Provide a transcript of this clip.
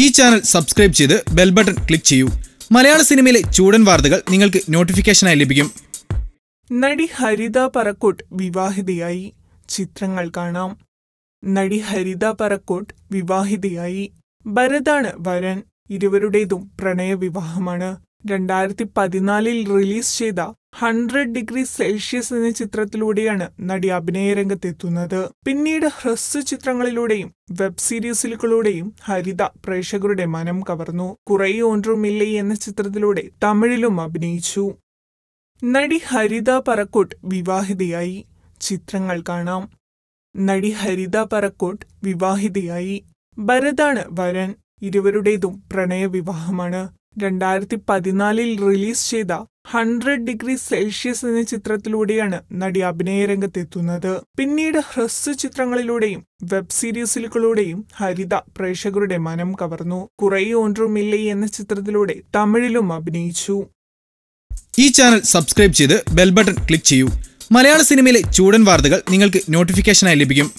ഈ channel subscribe ചെയ്ത് bell button click ചെയ്യൂ മലയാള സിനിമയിലെ ചൂടൻ വാർത്തകൾ നിങ്ങൾക്ക് നോട്ടിഫിക്കേഷനായി ലഭിക്കും നടി ഹരിത പറക്കോട്ട് വിവാഹിതയായി ചിത്രങ്ങൾ കാണാം നടി ഹരിത പറക്കോട്ട് വിവാഹിതയായി ഭരതാണ് വരൻ ഇരുവരുടേതും പ്രണയവിവാഹമാണ് രണ്ടായിരത്തി പതിനാലിൽ റിലീസ് ചെയ്ത ഹൺഡ്രഡ് ഡിഗ്രി സെൽഷ്യസ് എന്ന ചിത്രത്തിലൂടെയാണ് നടി അഭിനയരംഗത്തെത്തുന്നത് പിന്നീട് ഹ്രസ്വ ചിത്രങ്ങളിലൂടെയും വെബ് സീരീസുകളിലൂടെയും ഹരിത പ്രേക്ഷകരുടെ മനം കവർന്നു കുറേ ഒൻറുമില്ലേ എന്ന ചിത്രത്തിലൂടെ തമിഴിലും അഭിനയിച്ചു നടി ഹരിത പറക്കോട്ട് വിവാഹിതയായി ചിത്രങ്ങൾ കാണാം നടി ഹരിത പറക്കോട്ട് വിവാഹിതയായി ഭരതാണ് വരൻ ഇരുവരുടേതും പ്രണയവിവാഹമാണ് രണ്ടായിരത്തി പതിനാലിൽ റിലീസ് ചെയ്ത ഹൺഡ്രഡ് ഡിഗ്രി സെൽഷ്യസ് എന്ന ചിത്രത്തിലൂടെയാണ് നടി അഭിനയരംഗത്തെത്തുന്നത് പിന്നീട് ഹ്രസ്വ ചിത്രങ്ങളിലൂടെയും വെബ് സീരീസുകളിലൂടെയും ഹരിത പ്രേക്ഷകരുടെ മനം കവർന്നു കുറേ ഒന്നുമില്ലേ എന്ന ചിത്രത്തിലൂടെ തമിഴിലും അഭിനയിച്ചു ഈ ചാനൽ സബ്സ്ക്രൈബ് ചെയ്ത് ബെൽ ബട്ടൺ ക്ലിക്ക് ചെയ്യൂ മലയാള സിനിമയിലെ ചൂടൻ വാർത്തകൾ നിങ്ങൾക്ക് നോട്ടിഫിക്കേഷനായി ലഭിക്കും